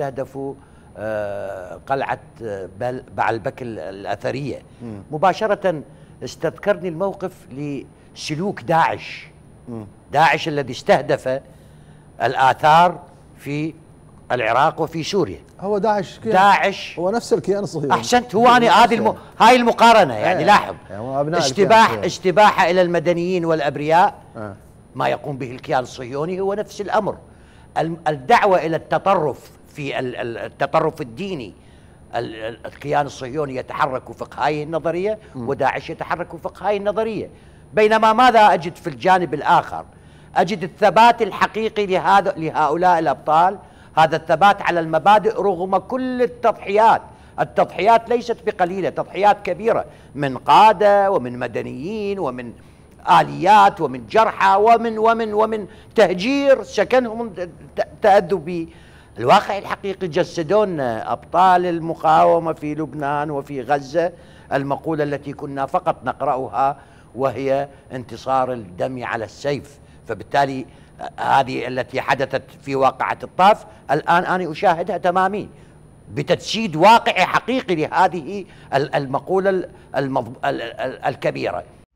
استهدفوا آه، قلعة آه، بعلبك الأثرية مباشرة استذكرني الموقف لسلوك داعش داعش الذي استهدف الآثار في العراق وفي سوريا هو داعش كيان داعش هو نفس الكيان الصهيوني احسنت هو انا هذه الم... هاي المقارنه يعني ايه لاحظ يعني إيه، اشتباح اشتباح الى المدنيين والابرياء آه ما يقوم به الكيان الصهيوني هو نفس الامر الدعوه الى التطرف في التطرف الديني الكيان الصهيوني يتحرك وفق هذه النظريه وداعش يتحرك وفق هذه النظريه بينما ماذا اجد في الجانب الاخر اجد الثبات الحقيقي لهذا لهؤلاء الابطال هذا الثبات على المبادئ رغم كل التضحيات التضحيات ليست بقليله تضحيات كبيره من قاده ومن مدنيين ومن آليات ومن جرحى ومن ومن ومن تهجير سكنهم تأذوا الواقع الحقيقي جسدوا لنا أبطال المقاومة في لبنان وفي غزة المقولة التي كنا فقط نقرأها وهي انتصار الدم على السيف فبالتالي آه، هذه التي حدثت في واقعة الطاف الآن أنا أشاهدها تمامي بتجسيد واقعي حقيقي لهذه المقولة الكبيرة